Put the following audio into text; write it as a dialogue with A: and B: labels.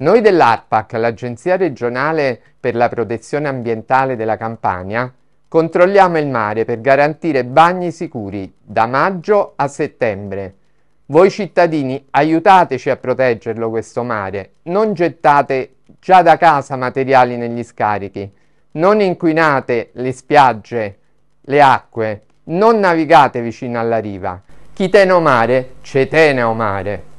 A: Noi dell'ARPAC, l'Agenzia regionale per la protezione ambientale della Campania, controlliamo il mare per garantire bagni sicuri da maggio a settembre. Voi cittadini aiutateci a proteggerlo questo mare, non gettate già da casa materiali negli scarichi, non inquinate le spiagge, le acque, non navigate vicino alla riva. Chi tene o mare, cetene o mare.